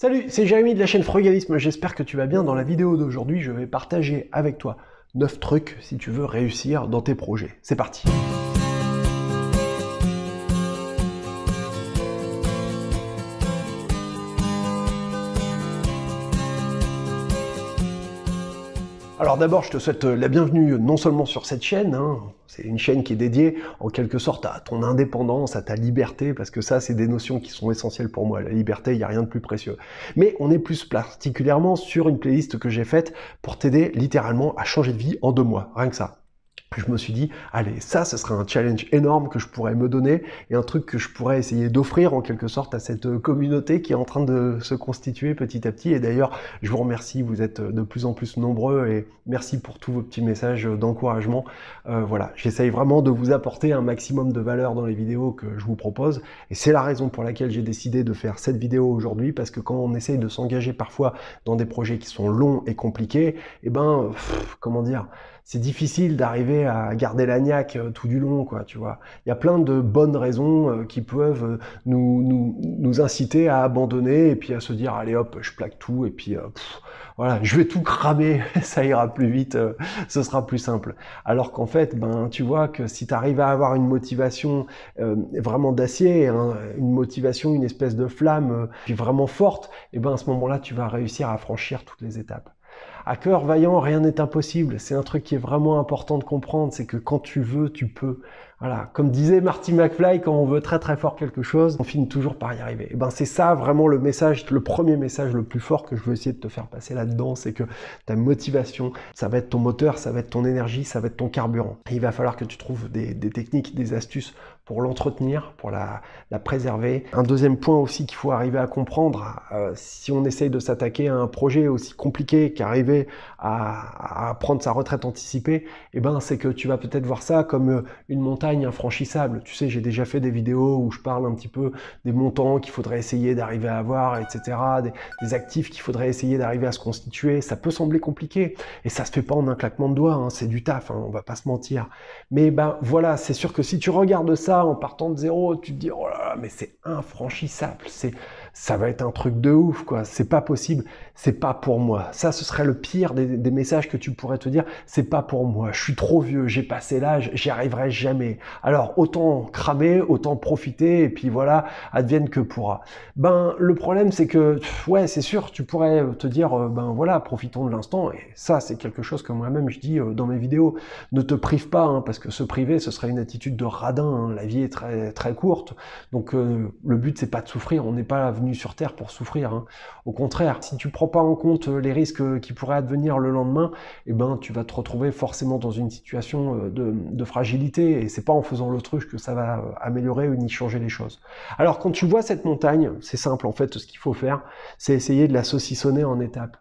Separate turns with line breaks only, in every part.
Salut, c'est Jérémy de la chaîne Frugalisme, j'espère que tu vas bien. Dans la vidéo d'aujourd'hui, je vais partager avec toi 9 trucs si tu veux réussir dans tes projets. C'est parti Alors d'abord, je te souhaite euh, la bienvenue euh, non seulement sur cette chaîne, hein. c'est une chaîne qui est dédiée en quelque sorte à ton indépendance, à ta liberté, parce que ça, c'est des notions qui sont essentielles pour moi. La liberté, il n'y a rien de plus précieux. Mais on est plus particulièrement sur une playlist que j'ai faite pour t'aider littéralement à changer de vie en deux mois, rien que ça je me suis dit, allez, ça, ce serait un challenge énorme que je pourrais me donner et un truc que je pourrais essayer d'offrir en quelque sorte à cette euh, communauté qui est en train de se constituer petit à petit. Et d'ailleurs, je vous remercie, vous êtes euh, de plus en plus nombreux et merci pour tous vos petits messages d'encouragement. Euh, voilà, j'essaye vraiment de vous apporter un maximum de valeur dans les vidéos que je vous propose et c'est la raison pour laquelle j'ai décidé de faire cette vidéo aujourd'hui parce que quand on essaye de s'engager parfois dans des projets qui sont longs et compliqués, et eh ben, comment dire c'est difficile d'arriver à garder la euh, tout du long, quoi, tu vois. Il y a plein de bonnes raisons euh, qui peuvent euh, nous, nous, nous, inciter à abandonner et puis à se dire, allez hop, je plaque tout et puis, voilà, je vais tout cramer, ça ira plus vite, ce sera plus simple. Alors qu'en fait, ben, tu vois que si tu arrives à avoir une motivation vraiment d'acier, hein, une motivation, une espèce de flamme, est vraiment forte, et eh ben à ce moment-là, tu vas réussir à franchir toutes les étapes. À cœur vaillant, rien n'est impossible. C'est un truc qui est vraiment important de comprendre, c'est que quand tu veux, tu peux. Voilà, comme disait Marty McFly, quand on veut très très fort quelque chose, on finit toujours par y arriver. Et ben c'est ça vraiment le message, le premier message le plus fort que je veux essayer de te faire passer là-dedans, c'est que ta motivation, ça va être ton moteur, ça va être ton énergie, ça va être ton carburant. il va falloir que tu trouves des, techniques, des astuces pour l'entretenir, pour la, préserver. Un deuxième point aussi qu'il faut arriver à comprendre, euh, si on essaye de s'attaquer à un projet aussi compliqué qu'arriver à, prendre sa retraite anticipée, et eh ben c'est que tu vas peut-être voir ça comme une montagne infranchissable Tu sais, j'ai déjà fait des vidéos où je parle un petit peu des montants qu'il faudrait essayer d'arriver à avoir, etc. Des, actifs qu'il faudrait essayer d'arriver à se constituer. Ça peut sembler compliqué et ça se fait pas en un claquement de doigts. Hein, c'est du taf, hein, on va pas se mentir. Mais ben voilà, c'est sûr que si tu regardes ça en partant de zéro, tu te dis oh là, mais c'est infranchissable. C'est ça va être un truc de ouf, quoi. C'est pas possible, c'est pas pour moi. Ça, ce serait le pire des, messages que tu pourrais te dire, c'est pas pour moi. Je suis trop vieux, j'ai passé l'âge, j'y arriverai jamais. Alors autant cramer, autant profiter, et puis voilà, advienne que pourra. Ben le problème, c'est que ouais, c'est sûr, tu pourrais te dire, euh, ben voilà, profitons de l'instant. Et ça, c'est quelque chose que moi-même je dis euh, dans mes vidéos. Ne te prive pas, hein, parce que se priver, ce serait une attitude de radin. Hein. La vie est très très courte, donc euh, le but c'est pas de souffrir. On n'est pas sur Terre pour souffrir. Hein. Au contraire, si tu prends pas en compte euh, les risques euh, qui pourraient advenir le lendemain, eh ben, tu vas te retrouver forcément dans une situation euh, de, fragilité, et c'est pas en faisant l'autruche que ça va améliorer ou ni changer les choses. Alors quand tu vois cette montagne, c'est simple en fait, ce qu'il faut faire, c'est essayer de la saucissonner en étapes.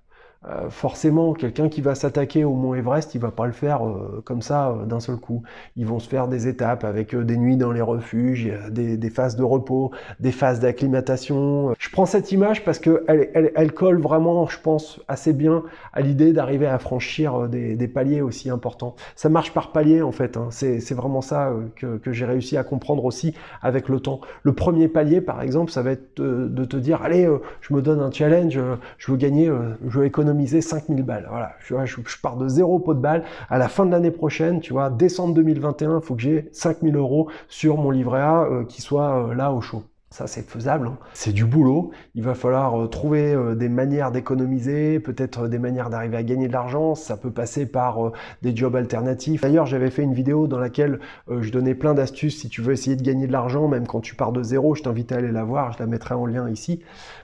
Euh, forcément, quelqu'un qui va s'attaquer au mont Everest, il va pas le faire euh, comme ça euh, d'un seul coup. Ils vont se faire des étapes avec des nuits dans les refuges, des, phases de repos, des phases d'acclimatation. Je prends cette image parce que elle, colle vraiment, je pense, assez bien à l'idée d'arriver à franchir des, paliers aussi importants. Ça marche par palier en fait. Hein. C'est vraiment ça que, j'ai réussi à comprendre aussi avec le temps. Le premier palier, par exemple, ça va être de, de te dire allez, je me donne un challenge, je veux gagner, je veux économiser économiser 5000 balles. Voilà, je, je, pars de zéro pot de balles. À la fin de l'année prochaine, tu vois, décembre 2021, il faut que j'ai 5000 euros sur mon livret A euh, qui soit euh, là au chaud. Ça, c'est faisable. Hein. C'est du boulot. Il va falloir euh, trouver euh, des manières d'économiser, peut-être euh, des manières d'arriver à gagner de l'argent. Ça peut passer par des jobs alternatifs. D'ailleurs, j'avais fait une vidéo dans laquelle je donnais plein d'astuces si tu veux essayer de gagner de l'argent, même quand tu pars de zéro. Je t'invite à aller la voir. Je la mettrai en lien ici.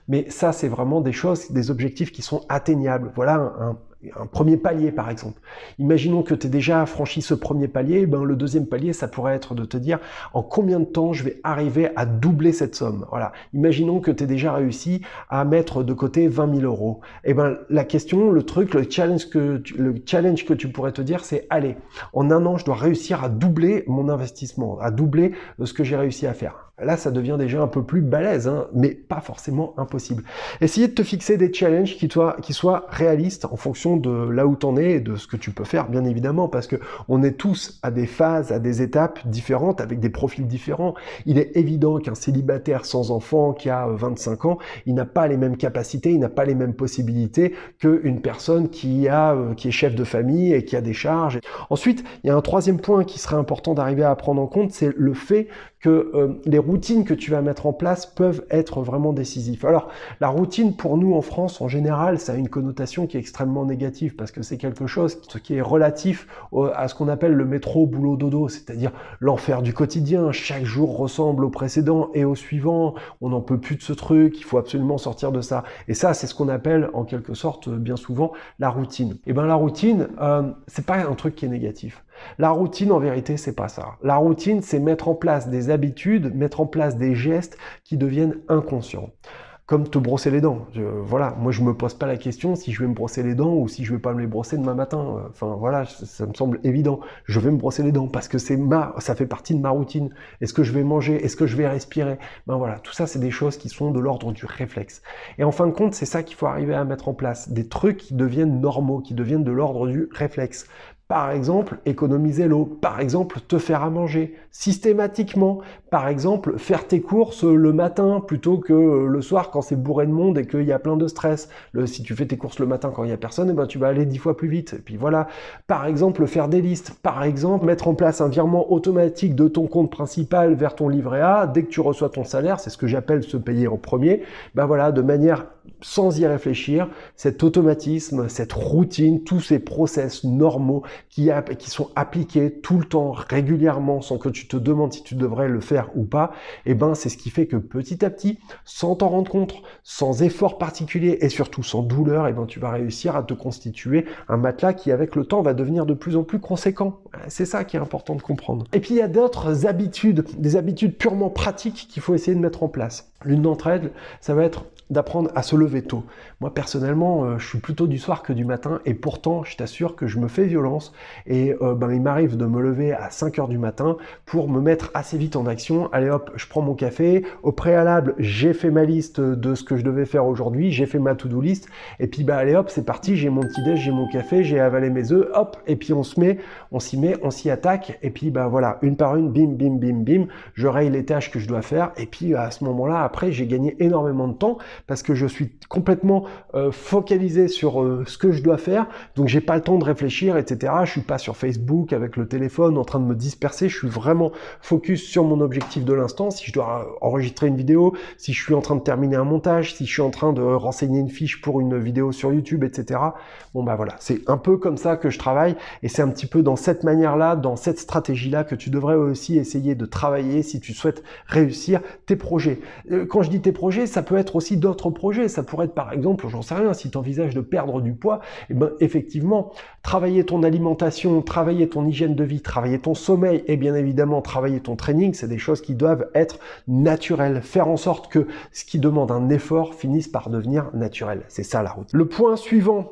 Mais ça, c'est vraiment des choses, des objectifs qui sont atteignables. Voilà un un premier palier par exemple. Imaginons que tu aies déjà franchi ce premier palier, ben, le deuxième palier, ça pourrait être de te dire en combien de temps je vais arriver à doubler cette somme. Voilà. Imaginons que tu aies déjà réussi à mettre de côté 20 000 euros. Et eh ben la question, le truc, le challenge que tu, le challenge que tu pourrais te dire, c'est allez, en un an, je dois réussir à doubler mon investissement, à doubler euh, ce que j'ai réussi à faire là ça devient déjà un peu plus balèze, hein, mais pas forcément impossible. Essayez de te fixer des challenges qui, toi, qui soient réalistes en fonction de là où tu en es et de ce que tu peux faire, bien évidemment, parce que on est tous à des phases, à des étapes différentes, avec des profils différents. Il est évident qu'un célibataire sans enfant qui a 25 euh, ans, il n'a pas les mêmes capacités, il n'a pas les mêmes possibilités qu'une personne qui, a, euh, qui est chef de famille et qui a des charges. Ensuite, il y a un troisième point qui serait important d'arriver à prendre en compte, c'est le fait que euh, les routines que tu vas mettre en place peuvent être vraiment décisives. Alors, la routine pour nous en France, en général, ça a une connotation qui est extrêmement négative parce que c'est quelque chose qui est relatif à ce qu'on appelle le métro boulot dodo, c'est-à-dire l'enfer du quotidien. Chaque jour ressemble au précédent et au suivant. On n'en peut plus de ce truc, il faut absolument sortir de ça. Et ça, c'est ce qu'on appelle en quelque sorte, euh, bien souvent, la routine. Et eh bien, la routine, euh, c'est pas un truc qui est négatif. La routine, en vérité, c'est pas ça. La routine, c'est mettre en place des habitudes, mettre en place des gestes qui deviennent inconscients comme te brosser les dents. voilà, moi je me pose pas la question si je vais me brosser les dents ou si je vais pas me les brosser demain matin. Enfin voilà, ça, me semble évident. Je vais me brosser les dents parce que c'est ma, ça fait partie de ma routine. Est-ce que je vais manger Est-ce que je vais respirer Ben voilà, tout ça c'est des choses qui sont de l'ordre du réflexe. Et en fin de compte, c'est ça qu'il faut arriver à mettre en place, des trucs qui deviennent normaux, qui deviennent de l'ordre du réflexe. Par exemple, économiser l'eau. Par exemple, te faire à manger. Systématiquement par exemple, faire tes courses le matin plutôt que euh, le soir quand c'est bourré de monde et qu'il y a plein de stress. Le, si tu fais tes courses le matin quand il n'y a personne, eh ben, tu vas aller dix fois plus vite. puis voilà. Par exemple, faire des listes. Par exemple, mettre en place un virement automatique de ton compte principal vers ton livret A dès que tu reçois ton salaire. C'est ce que j'appelle se payer en premier. Ben voilà, de manière sans y réfléchir, cet automatisme, cette routine, tous ces process normaux qui, qui sont appliqués tout le temps, régulièrement, sans que tu te demandes si tu devrais le faire ou pas, et eh ben c'est ce qui fait que petit à petit, sans t'en rendre compte, sans effort particulier et surtout sans douleur, et eh ben, tu vas réussir à te constituer un matelas qui avec le temps va devenir de plus en plus conséquent. C'est ça qui est important de comprendre. Et puis il y a d'autres habitudes, des habitudes purement pratiques qu'il faut essayer de mettre en place. L'une d'entre elles, ça va être d'apprendre à se lever tôt. Moi personnellement, euh, je suis plutôt du soir que du matin et pourtant, je t'assure que je me fais violence et euh, ben, il m'arrive de me lever à 5h du matin pour me mettre assez vite en action. Allez hop, je prends mon café. Au préalable, j'ai fait ma liste de ce que je devais faire aujourd'hui, j'ai fait ma to-do list et puis bah allez hop, c'est parti, j'ai mon petit déj, j'ai mon café, j'ai avalé mes œufs, hop, et puis on se met, on s'y met, on s'y attaque et puis ben voilà, une par une, bim bim bim bim, je raye les tâches que je dois faire et puis à ce moment-là, après, j'ai gagné énormément de temps parce que je suis complètement euh, focalisé sur euh, ce que je dois faire. Donc, j'ai pas le temps de réfléchir, etc. Je suis pas sur Facebook avec le téléphone en train de me disperser. Je suis vraiment focus sur mon objectif de l'instant. Si je dois euh, enregistrer une vidéo, si je suis en train de terminer un montage, si je suis en train de renseigner une fiche pour une vidéo sur YouTube, etc. Bon, bah voilà. C'est un peu comme ça que je travaille et c'est un petit peu dans cette manière-là, dans cette stratégie-là que tu devrais aussi essayer de travailler si tu souhaites réussir tes projets. Euh, quand je dis tes projets, ça peut être aussi d'autres projets. Ça pourrait être par exemple, j'en sais rien, si tu envisages de perdre du poids, et eh ben, effectivement, travailler ton alimentation, travailler ton hygiène de vie, travailler ton sommeil et bien évidemment travailler ton training, c'est des choses qui doivent être naturelles. Faire en sorte que ce qui demande un effort finisse par devenir naturel. C'est ça la route. Le point suivant,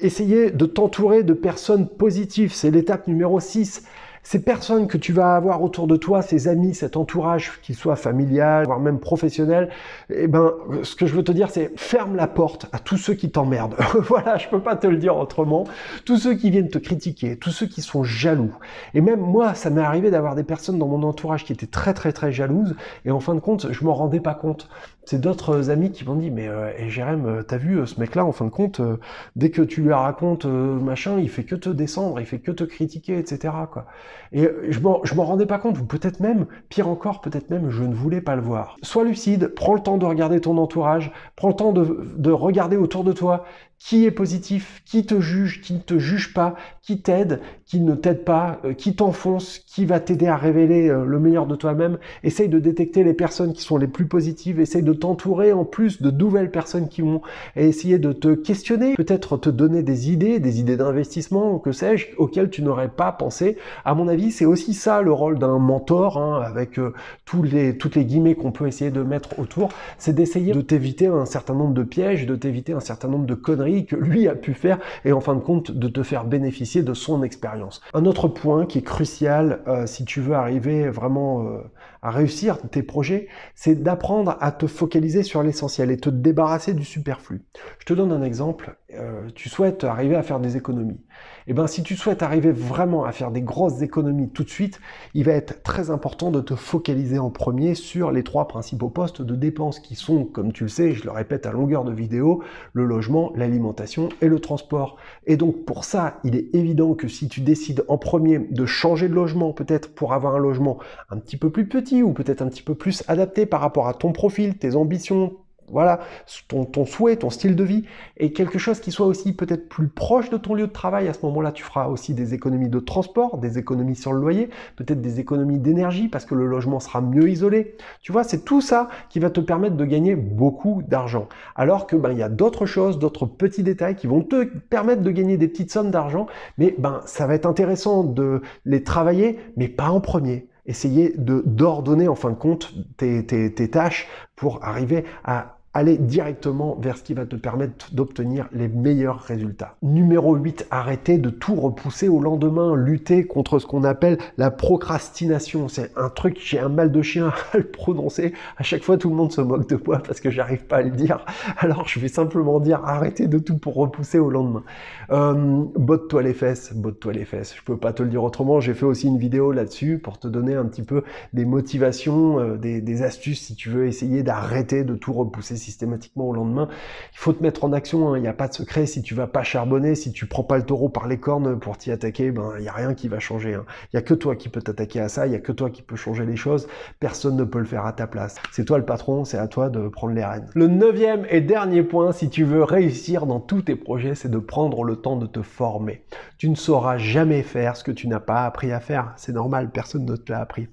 essayer de t'entourer de personnes positives. C'est l'étape numéro 6. Ces personnes que tu vas avoir autour de toi, ces amis, cet entourage, qu'il soit familial, voire même professionnel, eh ben, ce que je veux te dire, c'est ferme la porte à tous ceux qui t'emmerdent. voilà, je peux pas te le dire autrement. Tous ceux qui viennent te critiquer, tous ceux qui sont jaloux. Et même moi, ça m'est arrivé d'avoir des personnes dans mon entourage qui étaient très très très jalouses. Et en fin de compte, je m'en rendais pas compte. C'est d'autres amis qui m'ont dit, mais euh, Jérém, euh, t'as vu euh, ce mec-là, en fin de compte, euh, dès que tu lui racontes machin, il fait que te descendre, il fait que te critiquer, etc. Quoi. Et je m'en rendais pas compte, ou peut-être même, pire encore, peut-être même, je ne voulais pas le voir. Sois lucide, prends le temps de regarder ton entourage, prends le temps de, de regarder autour de toi qui est positif, qui te juge, qui ne te juge pas, qui t'aide, qui ne t'aide pas, euh, qui t'enfonce, qui va t'aider à révéler euh, le meilleur de toi-même. Essaye de détecter les personnes qui sont les plus positives, essaye de t'entourer en plus de nouvelles personnes qui vont et essayer de te questionner, peut-être te donner des idées, des idées d'investissement, que sais-je, auxquelles tu n'aurais pas pensé. À mon avis, c'est aussi ça le rôle d'un mentor, hein, avec euh, tous les, toutes les guillemets qu'on peut essayer de mettre autour, c'est d'essayer de t'éviter un certain nombre de pièges, de t'éviter un certain nombre de conneries que lui a pu faire et en fin de compte de te faire bénéficier de son expérience. Un autre point qui est crucial euh, si tu veux arriver vraiment euh, à réussir tes projets, c'est d'apprendre à te focaliser sur l'essentiel et te débarrasser du superflu. Je te donne un exemple, euh, tu souhaites arriver à faire des économies. Et eh ben, si tu souhaites arriver vraiment à faire des grosses économies tout de suite, il va être très important de te focaliser en premier sur les trois principaux postes de dépenses qui sont, comme tu le sais, je le répète à longueur de vidéo, le logement, l'alimentation et le transport. Et donc pour ça, il est évident que si tu décides en premier de changer de logement, peut-être pour avoir un logement un petit peu plus petit ou peut-être un petit peu plus adapté par rapport à ton profil, tes ambitions, voilà, ton, souhait, ton style de vie, et quelque chose qui soit aussi peut-être plus proche de ton lieu de travail. À ce moment-là, tu feras aussi des économies de transport, des économies sur le loyer, peut-être des économies d'énergie parce que le logement sera mieux isolé. Tu vois, c'est tout ça qui va te permettre de gagner beaucoup d'argent. Alors que ben, il y a d'autres choses, d'autres petits détails qui vont te permettre de gagner des petites sommes d'argent, mais ben ça va être intéressant de les travailler, mais pas en premier essayer de d'ordonner en fin de compte tes, tâches pour arriver à aller directement vers ce qui va te permettre d'obtenir les meilleurs résultats. Numéro 8, arrêter de tout repousser au lendemain, lutter contre ce qu'on appelle la procrastination. C'est un truc, j'ai un mal de chien à le prononcer. À chaque fois, tout le monde se moque de moi parce que j'arrive pas à le dire. Alors, je vais simplement dire arrêter de tout pour repousser au lendemain. Euh, botte-toi les fesses, botte-toi les fesses. Je peux pas te le dire autrement. J'ai fait aussi une vidéo là-dessus pour te donner un petit peu des motivations, euh, des astuces si tu veux essayer d'arrêter de tout repousser systématiquement au lendemain. Il faut te mettre en action, hein. il n'y a pas de secret. Si tu vas pas charbonner, si tu prends pas le taureau par les cornes pour t'y attaquer, ben il n'y a rien qui va changer. Hein. Il n'y a que toi qui peux t'attaquer à ça, il n'y a que toi qui peux changer les choses. Personne ne peut le faire à ta place. C'est toi le patron, c'est à toi de prendre les rênes. Le neuvième et dernier point, si tu veux réussir dans tous tes projets, c'est de prendre le temps de te former. Tu ne sauras jamais faire ce que tu n'as pas appris à faire. C'est normal, personne ne te l'a appris.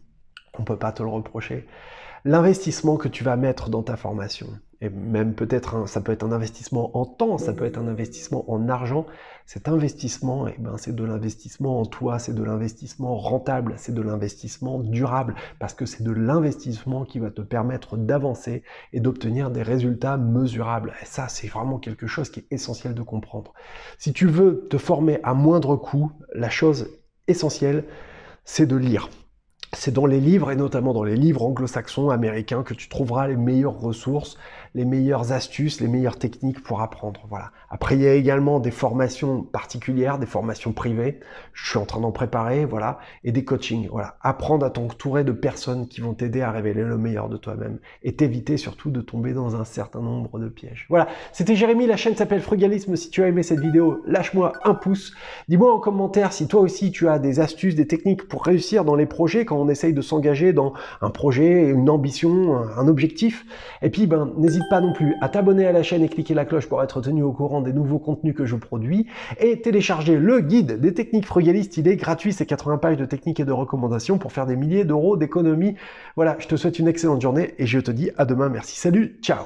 On ne peut pas te le reprocher. L'investissement que tu vas mettre dans ta formation, et même peut-être ça peut être un investissement en temps, ça peut être un investissement en argent. Cet investissement, et eh ben, c'est de l'investissement en toi, c'est de l'investissement rentable, c'est de l'investissement durable, parce que c'est de l'investissement qui va te permettre d'avancer et d'obtenir des résultats mesurables. Et ça, c'est vraiment quelque chose qui est essentiel de comprendre. Si tu veux te former à moindre coût, la chose essentielle, c'est de lire. C'est dans les livres, et notamment dans les livres anglo-saxons, américains, que tu trouveras les meilleures ressources, les meilleures astuces, les meilleures techniques pour apprendre. Voilà. Après, il y a également des formations particulières, des formations privées. Je suis en train d'en préparer, voilà, et des coachings. Voilà. Apprendre à t'entourer de personnes qui vont t'aider à révéler le meilleur de toi-même et t'éviter surtout de tomber dans un certain nombre de pièges. Voilà. C'était Jérémy. La chaîne s'appelle Frugalisme. Si tu as aimé cette vidéo, lâche-moi un pouce. Dis-moi en commentaire si toi aussi tu as des astuces, des techniques pour réussir dans les projets quand on essaye de s'engager dans un projet, une ambition, un objectif. Et puis, ben, n'hésite pas non plus à t'abonner à la chaîne et cliquer la cloche pour être tenu au courant des nouveaux contenus que je produis et télécharger le guide des techniques frugalistes. Il est gratuit, c'est 80 pages de techniques et de recommandations pour faire des milliers d'euros d'économies. Voilà, je te souhaite une excellente journée et je te dis à demain. Merci, salut, ciao